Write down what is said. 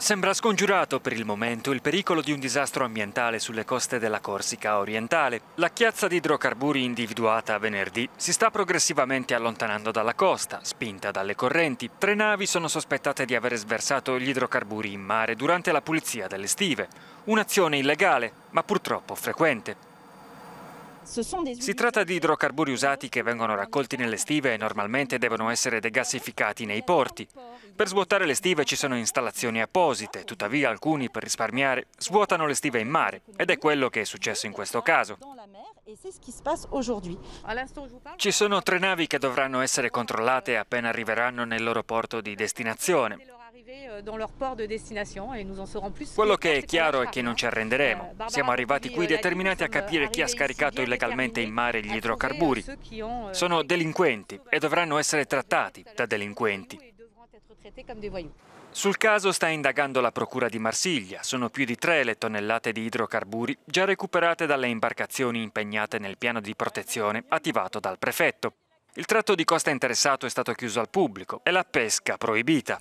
Sembra scongiurato per il momento il pericolo di un disastro ambientale sulle coste della Corsica orientale. La chiazza di idrocarburi individuata venerdì si sta progressivamente allontanando dalla costa, spinta dalle correnti. Tre navi sono sospettate di aver sversato gli idrocarburi in mare durante la pulizia delle stive. Un'azione illegale, ma purtroppo frequente. Si tratta di idrocarburi usati che vengono raccolti nelle stive e normalmente devono essere degassificati nei porti. Per svuotare le stive ci sono installazioni apposite, tuttavia alcuni per risparmiare svuotano le stive in mare ed è quello che è successo in questo caso. Ci sono tre navi che dovranno essere controllate appena arriveranno nel loro porto di destinazione. Euh, Quello che è chiaro è che non ci arrenderemo. Euh, Siamo arrivati qui determinati a capire chi ha scaricato illegalmente in mare gli idrocarburi. Euh, Sono delinquenti e dovranno essere trattati da delinquenti. Sul caso sta indagando la Procura di Marsiglia. Sono più di tre le tonnellate di idrocarburi già recuperate dalle imbarcazioni impegnate nel piano di protezione attivato dal prefetto. Il tratto di costa interessato è stato chiuso al pubblico e la pesca proibita.